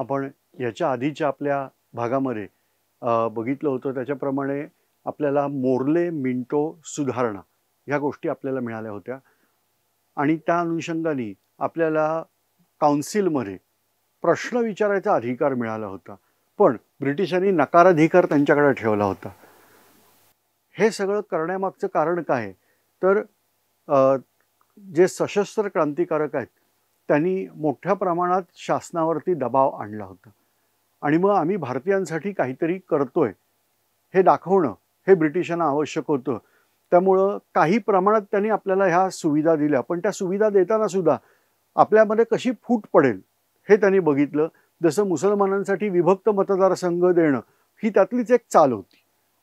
आपण याच्या आधीच्या आपल्या भागामध्ये बघितलं होतं त्याच्याप्रमाणे आपल्याला मोरले मिंटो सुधारणा ह्या गोष्टी आपल्याला मिळाल्या होत्या आणि त्या अनुषंगाने आपल्याला काउन्सिलमध्ये प्रश्न विचारायचा अधिकार मिळाला होता पण ब्रिटिशांनी नकाराधिकार त्यांच्याकडे ठेवला होता हे सगळं करण्यामागचं कारण काय तर जे सशस्त्र क्रांतिकारक आहेत त्यांनी मोठ्या प्रमाणात शासनावरती दबाव आणला होता आणि मग आम्ही भारतीयांसाठी काहीतरी करतोय हे दाखवणं हे ब्रिटिशांना आवश्यक होतं त्यामुळं काही प्रमाणात त्यांनी आपल्याला ह्या सुविधा दिल्या पण त्या सुविधा देताना सुद्धा आपल्यामध्ये कशी फूट पडेल हे त्यांनी बघितलं जसं मुसलमानांसाठी विभक्त मतदारसंघ देणं ही त्यातलीच एक चाल होती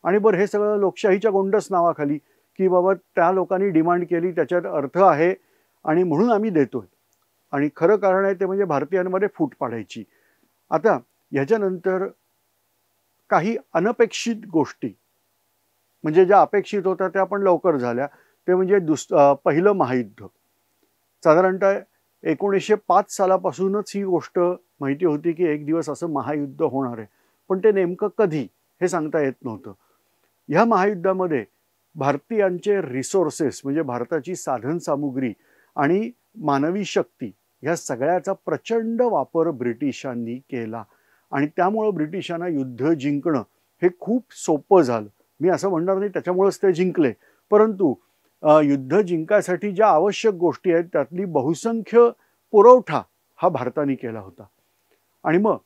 आणि बरं हे सगळं लोकशाहीच्या गोंडस नावाखाली की बाबा त्या लोकांनी डिमांड केली त्याच्यात अर्थ आहे आणि म्हणून आम्ही देतोय आणि खरं कारण आहे ते म्हणजे भारतीयांमध्ये फूट पाडायची आता ह्याच्यानंतर काही अनपेक्षित गोष्टी म्हणजे ज्या अपेक्षित होत्या त्या पण लवकर झाल्या ते म्हणजे दुस पहिलं महायुद्ध साधारणतः एकोणीसशे पाच सालापासूनच ही गोष्ट माहिती होती की एक दिवस असं महायुद्ध होणार आहे पण ते नेमकं कधी हे सांगता येत नव्हतं ह्या महायुद्धामध्ये भारतीयांचे रिसोर्सेस म्हणजे भारताची साधनसामुग्री आणि मानवी शक्ती ह्या सगळ्याचा प्रचंड वापर ब्रिटिशांनी केला आणि त्यामुळं ब्रिटिशांना युद्ध जिंकणं हे खूप सोपं झालं मी असं म्हणणार नाही त्याच्यामुळंच ते जिंकले परंतु युद्ध जिंकायसाठी ज्या आवश्यक गोष्टी आहेत त्यातली बहुसंख्य पुरवठा हा भारताने केला होता आणि मग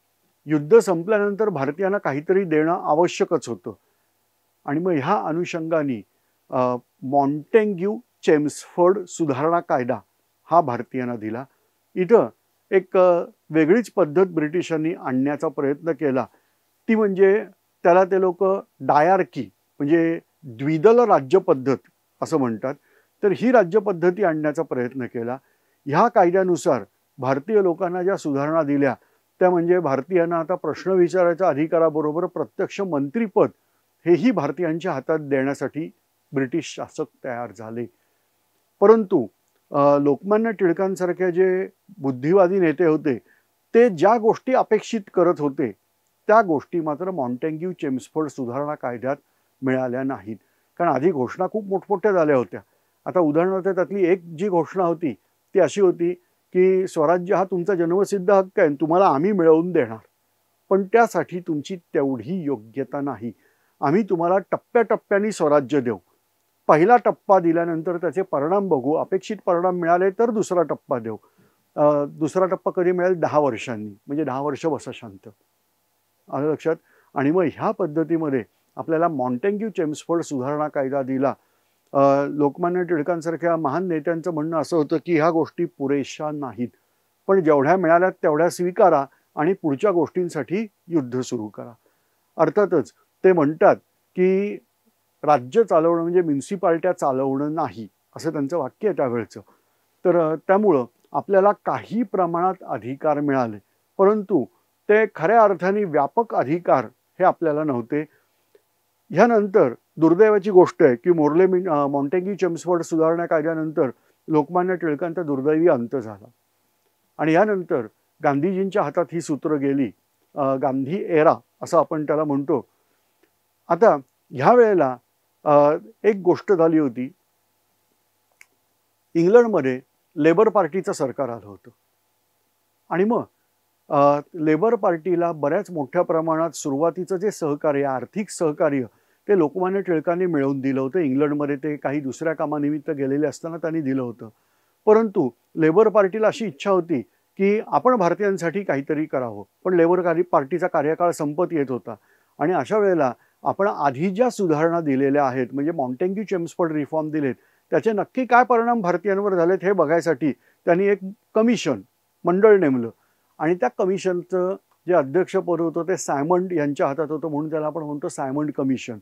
युद्ध संपल्यानंतर भारतीयांना काहीतरी देणं आवश्यकच होतं आणि मग ह्या अनुषंगाने मॉन्टेंग्यू चेम्सफर्ड सुधारणा कायदा हा भारतीयांना दिला इथं एक वेगळीच पद्धत ब्रिटिशांनी आणण्याचा प्रयत्न केला ती म्हणजे त्याला ते लोक डायार्की म्हणजे द्विदल राज्यपद्धत असं म्हणतात तर ही राज्यपद्धती आणण्याचा प्रयत्न केला ह्या कायद्यानुसार भारतीय लोकांना ज्या सुधारणा दिल्या त्या म्हणजे भारतीयांना आता प्रश्न विचारायच्या अधिकाराबरोबर प्रत्यक्ष मंत्रीपद हेही भारतीयांच्या हातात देण्यासाठी ब्रिटिश शासक तयार झाले परंतु लोकमान्य टिळकांसारख्या जे बुद्धिवादी नेते होते ते ज्या गोष्टी अपेक्षित करत होते त्या गोष्टी मात्र मॉन्टेंग्यू चेम्सफोर्ड सुधारणा कायद्यात मिळाल्या नाहीत कारण आधी घोषणा खूप मोठमोठ्या झाल्या होत्या आता उदाहरणार्थ त्यातली एक जी घोषणा होती ती अशी होती की स्वराज्य हा तुमचा जन्मसिद्ध हक्क आहे तुम्हाला आम्ही मिळवून देणार पण त्यासाठी तुमची तेवढी योग्यता नाही आम्ही तुम्हाला टप्प्याटप्प्याने स्वराज्य देऊ पहिला टप्पा दिल्यानंतर त्याचे परिणाम बघू अपेक्षित परिणाम मिळाले तर दुसरा टप्पा देऊ दुसरा टप्पा कधी मिळेल दहा वर्षांनी म्हणजे दहा वर्ष बसा शांत आलं लक्षात आणि मग ह्या पद्धतीमध्ये आपल्याला मॉन्टेंग्यू चेम्सफर्ड सुधारणा कायदा दिला लोकमान्य टिळकांसारख्या महान नेत्यांचं म्हणणं असं होतं की ह्या गोष्टी पुरेशा नाहीत पण जेवढ्या मिळाल्यात तेवढ्या स्वीकारा आणि पुढच्या गोष्टींसाठी युद्ध सुरू करा अर्थातच ते म्हणतात की राज्य चालवणं म्हणजे म्युन्सिपाल्ट्या चालवणं नाही असं त्यांचं वाक्य आहे त्यावेळेचं तर त्यामुळं आपल्याला काही प्रमाणात अधिकार मिळाले परंतु ते खऱ्या अर्थाने व्यापक अधिकार हे आपल्याला नव्हते ह्यानंतर दुर्दैवाची गोष्ट आहे की मोर्ले मिन मॉन्टेगी चेम्सफोर्ड सुधारणा कायद्यानंतर लोकमान्य टिळकांचा दुर्दैवी अंत झाला आणि यानंतर गांधीजींच्या हातात ही सूत्र गेली गांधी एरा असं आपण त्याला म्हणतो आता ह्या वेळेला एक गोष्ट झाली होती इंग्लंडमध्ये लेबर पार्टीचं सरकार आलं होतं आणि मग लेबर पार्टीला बऱ्याच मोठ्या प्रमाणात सुरुवातीचं जे सहकार्य आर्थिक सहकार्य ते लोकमान्य टिळकांनी मिळवून दिलं होतं इंग्लंडमध्ये ते काही दुसऱ्या कामानिमित्त गेलेले असताना त्यांनी दिलं होतं परंतु लेबर पार्टीला अशी इच्छा होती की आपण भारतीयांसाठी काहीतरी करावं पण लेबर कार्य पार्टीचा कार्यकाळ संपत येत होता आणि अशा वेळेला आपण आधी ज्या सुधारणा दिलेल्या आहेत म्हणजे मॉन्टेंग्यू चेम्सफर्ड रिफॉर्म दिलेत त्याचे नक्की काय परिणाम भारतीयांवर झालेत हे बघायसाठी त्यांनी एक कमिशन मंडळ नेमलं आणि त्या कमिशनचं जे अध्यक्षपद होतं ते सायमंड यांच्या हातात होतं म्हणून त्याला आपण म्हणतो सायमंड कमिशन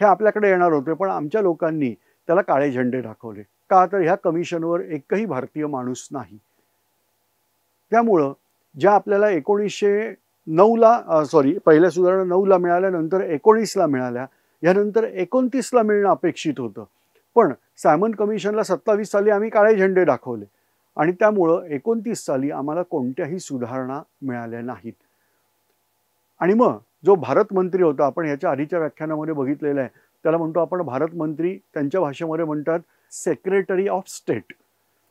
हे आपल्याकडे येणार होते पण आमच्या लोकांनी त्याला काळे झेंडे दाखवले का तर ह्या कमिशनवर एकही भारतीय माणूस नाही त्यामुळं ज्या आपल्याला एकोणीसशे नऊला सॉरी पहिल्या सुधारणा ला मिळाल्या नंतर एकोणीसला मिळाल्या यानंतर एकोणतीसला मिळणं अपेक्षित होतं पण सायमन कमिशनला सत्तावीस साली आम्ही काळे झेंडे दाखवले आणि त्यामुळं एकोणतीस साली आम्हाला कोणत्याही सुधारणा मिळाल्या नाहीत आणि मग जो भारत मंत्री होता आपण याच्या आधीच्या व्याख्यानामध्ये बघितलेला आहे त्याला म्हणतो आपण भारत मंत्री त्यांच्या भाषेमध्ये म्हणतात सेक्रेटरी ऑफ स्टेट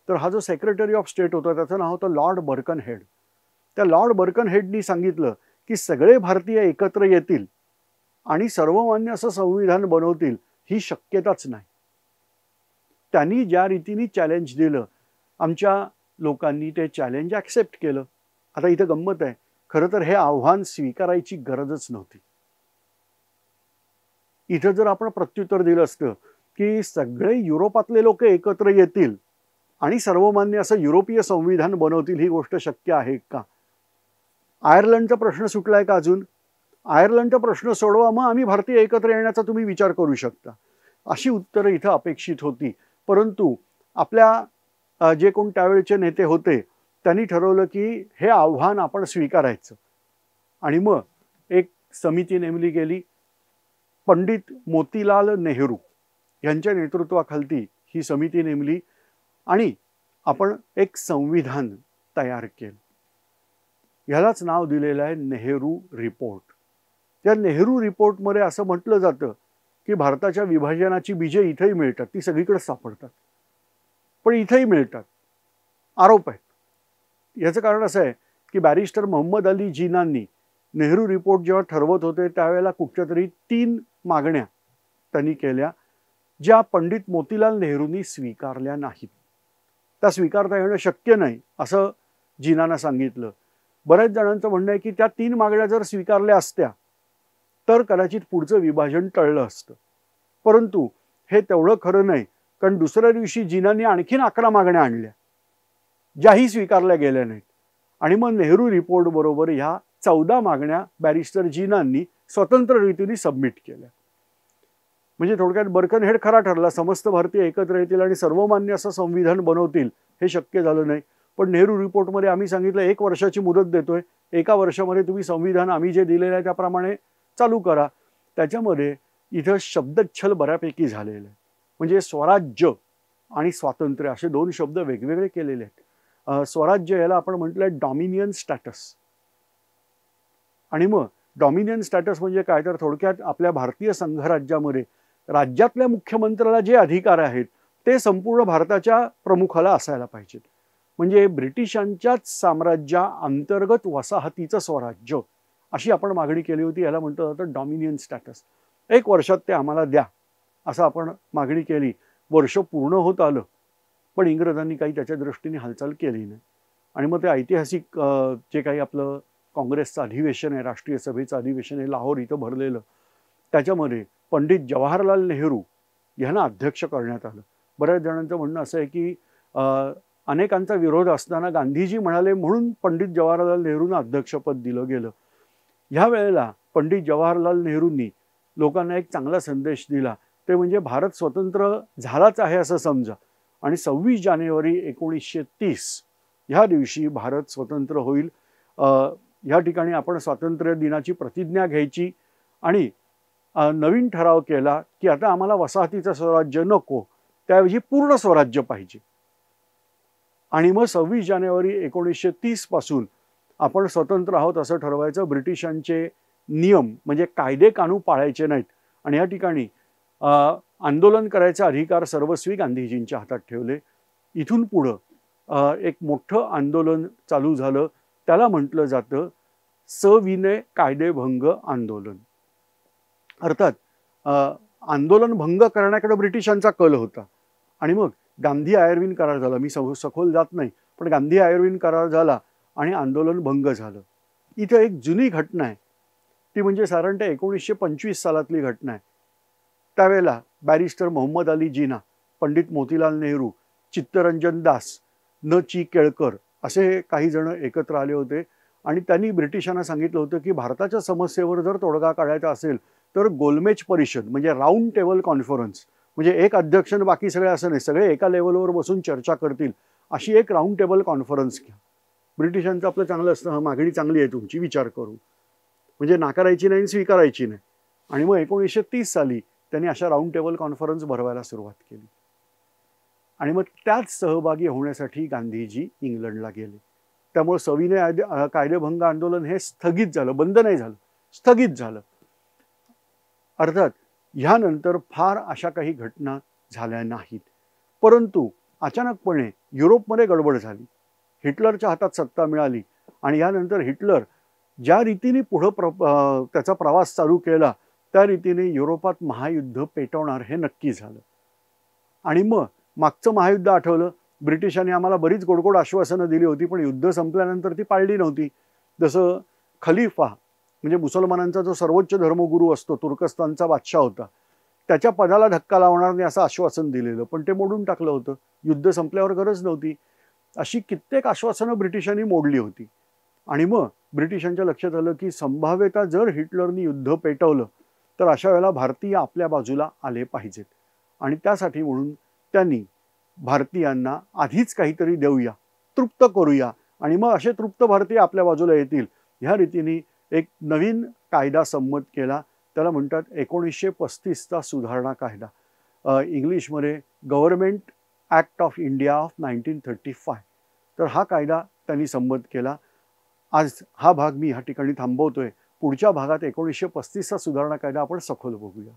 तर हा जो सेक्रेटरी ऑफ स्टेट होता त्याचं नाव होतं लॉर्ड बर्कन हेड त्या लॉर्ड बर्कन हेडनी सांगितलं की सगळे भारतीय एकत्र येतील आणि सर्वमान्य असं संविधान बनवतील ही शक्यताच नाही त्यांनी ज्या रीतीने चॅलेंज दिलं आमच्या लोकांनी ते चॅलेंज ॲक्सेप्ट केलं आता इथं गंमत आहे खरं तर हे आव्हान स्वीकारायची गरजच नव्हती इथं जर आपण प्रत्युत्तर दिलं असतं की सगळे युरोपातले लोक एकत्र येतील आणि सर्वमान्य असं युरोपीय संविधान बनवतील ही गोष्ट शक्य आहे का आयर्लंडचा प्रश्न सुटलाय का अजून आयर्लंडचा प्रश्न सोडवा मग आम्ही भारतीय एकत्र येण्याचा तुम्ही विचार करू शकता अशी उत्तरं इथं अपेक्षित होती परंतु आपल्या जे कोण त्यावेळचे नेते होते त्यांनी ठरवलं की हे आव्हान आपण स्वीकारायचं आणि मग एक समिती नेमली गेली पंडित मोतीलाल नेहरू यांच्या नेतृत्वाखालती ही समिती नेमली आणि आपण एक संविधान तयार केलं ह्यालाच नाव दिलेलं आहे नेहरू रिपोर्ट त्या नेहरू रिपोर्टमध्ये असं म्हटलं जातं की भारताच्या विभाजनाची बीजे इथंही मिळतात ती सगळीकडे सापडतात पण इथंही मिळतात आरोप आहेत याचं कारण असं आहे की बॅरिस्टर मोहम्मद अली जीनांनी नेहरू रिपोर्ट जेव्हा ठरवत होते त्यावेळेला कुठच्या तरी तीन मागण्या त्यांनी केल्या ज्या पंडित मोतीलाल नेहरूंनी स्वीकारल्या नाहीत त्या स्वीकारता येणं शक्य नाही असं जीनानं सांगितलं बऱ्याच जणांचं म्हणणं आहे की त्या तीन मागण्या जर स्वीकारल्या असत्या तर कदाचित पुढचं विभाजन टळलं असतं परंतु हे तेवढं खरं नाही कारण दुसऱ्या दिवशी जिनांनी आणखीन अकरा मागण्या आणल्या ज्याही स्वीकारल्या गेल्या नाहीत आणि मग नेहरू रिपोर्ट बरोबर ह्या चौदा मागण्या बॅरिस्टर जिनांनी स्वतंत्र रीतीने सबमिट केल्या म्हणजे थोडक्यात बरकन हेड खरा ठरला समस्त भारतीय एकत्र येतील आणि सर्वमान्य असं संविधान बनवतील हे शक्य झालं नाही पण नेहरू रिपोर्टमध्ये आम्ही सांगितलं एक वर्षाची मुदत देतोय एका वर्षामध्ये तुम्ही संविधान आम्ही जे दिलेलं आहे त्याप्रमाणे चालू करा त्याच्यामध्ये इथं शब्दच्छल बऱ्यापैकी झालेलं आहे म्हणजे स्वराज्य आणि स्वातंत्र्य असे दोन शब्द वेगवेगळे केलेले आहेत स्वराज्य याला आपण म्हटलं आहे डॉमिनियन स्टॅटस आणि मग डॉमिनियन स्टॅटस म्हणजे काय तर थोडक्यात आपल्या भारतीय संघराज्यामध्ये राज्यातल्या मुख्यमंत्र्याला जे अधिकार आहेत ते संपूर्ण भारताच्या प्रमुखाला असायला पाहिजेत म्हणजे ब्रिटिशांच्याच साम्राज्या अंतर्गत वसाहतीचं स्वराज्य अशी आपण मागणी केली होती याला म्हटलं जातं डॉमिनियन स्टॅटस एक वर्षात ते आम्हाला द्या असं आपण मागणी केली वर्ष पूर्ण होत आलं पण इंग्रजांनी काही त्याच्या दृष्टीने हालचाल केली नाही आणि मग ते ऐतिहासिक जे काही आपलं काँग्रेसचं अधिवेशन आहे राष्ट्रीय सभेचं अधिवेशन आहे लाहोर इथं भरलेलं त्याच्यामध्ये पंडित जवाहरलाल नेहरू यांना अध्यक्ष करण्यात आलं बऱ्याच जणांचं म्हणणं असं आहे की अनेकांचा विरोध असताना गांधीजी म्हणाले म्हणून पंडित जवाहरलाल नेहरूंना अध्यक्षपद दिलं गेलं ह्या वेळेला पंडित जवाहरलाल नेहरूंनी लोकांना एक चांगला संदेश दिला ते म्हणजे भारत स्वतंत्र झालाच आहे असं समजा आणि सव्वीस जानेवारी एकोणीसशे तीस ह्या दिवशी भारत स्वतंत्र होईल ह्या ठिकाणी आपण स्वातंत्र्य दिनाची प्रतिज्ञा घ्यायची आणि नवीन ठराव केला की आता आम्हाला वसाहतीचं स्वराज्य नको त्याऐवजी पूर्ण स्वराज्य पाहिजे आणि मग सव्वीस जानेवारी एकोणीसशे पासून आपण स्वतंत्र आहोत असं ठरवायचं ब्रिटिशांचे नियम म्हणजे कायदे कानून पाळायचे नाहीत आणि या ठिकाणी आंदोलन करायचा अधिकार सर्वस्वी गांधीजींच्या हातात ठेवले इथून पुढं एक मोठं आंदोलन चालू झालं त्याला म्हटलं जातं सविनय कायदेभंग आंदोलन अर्थात आंदोलन भंग करण्याकडे ब्रिटिशांचा कल होता आणि मग गांधी आयर्विन करार झाला मी सखोल जात नाही पण गांधी आयर्विन करार झाला आणि आंदोलन भंग झालं इथं एक जुनी घटना आहे ती म्हणजे साधारणतः एकोणीसशे पंचवीस सालातली घटना आहे त्यावेळेला barrister Mohammad Ali Jinnah Pandit Motilal Nehru Chittaranjan Das N C Kelkar असे काही जण एकत्र आले होते आणि त्यांनी ब्रिटिशांना सांगितलं होतं की भारताच्या समस्येवर जर तोडगा काढायचा असेल तर गोलमेज परिषद म्हणजे राऊंड टेबल कॉन्फरन्स म्हणजे एक अध्यक्ष बाकी सगळे असं नाही सगळे एका लेवलवर बसून चर्चा करतील अशी एक राऊंड टेबल कॉन्फरन्स घ्या ब्रिटिशांचं आपलं चांगलं असतं हा मागणी चांगली आहे तुमची विचार करू म्हणजे नाकारायची नाही आणि स्वीकारायची नाही आणि मग एकोणीसशे तीस साली त्यांनी अशा राऊंड टेबल कॉन्फरन्स भरवायला सुरुवात केली आणि मग त्यात सहभागी होण्यासाठी गांधीजी इंग्लंडला गेले त्यामुळे सविनय कायदेभंग आंदोलन हे स्थगित झालं बंद नाही झालं स्थगित झालं अर्थात ह्यानंतर फार अशा काही घटना झाल्या नाहीत परंतु अचानकपणे युरोपमध्ये गडबड झाली हिटलरच्या हातात सत्ता मिळाली आणि यानंतर हिटलर ज्या रीतीने पुढं प्र त्याचा प्रवास चालू केला त्या रीतीने युरोपात महायुद्ध पेटवणार हे नक्की झालं आणि मग मागचं महायुद्ध आठवलं ब्रिटिशांनी आम्हाला बरीच गोडगोड आश्वासनं दिली होती पण युद्ध संपल्यानंतर ती पाळली नव्हती जसं खलिफा म्हणजे मुसलमानांचा जो सर्वोच्च धर्मगुरू असतो तुर्कस्तानचा बादशाह होता त्याच्या पदाला धक्का लावणार नाही असं आश्वासन दिलेलं पण ते मोडून टाकलं होतं युद्ध संपल्यावर गरज नव्हती अशी कित्येक आश्वासनं ब्रिटिशांनी मोडली होती आणि मग ब्रिटिशांच्या लक्षात आलं की संभाव्यता जर हिटलरनी युद्ध पेटवलं तर अशा वेळेला भारतीय आपल्या बाजूला आले पाहिजेत आणि त्यासाठी म्हणून त्यांनी भारतीयांना आधीच काहीतरी देऊया तृप्त करूया आणि मग असे तृप्त भारतीय आपल्या बाजूला येतील ह्या रीतीने एक नवीन कायदा संमत केला त्याला म्हणतात एकोणीसशे पस्तीसचा सुधारणा कायदा इंग्लिशमध्ये government act of India of nineteen thirty five तर हा कायदा त्यांनी संमत केला आज हा भाग मी ह्या ठिकाणी थांबवतोय पुढच्या भागात एकोणीसशे पस्तीसचा सुधारणा कायदा आपण सखोल बघूया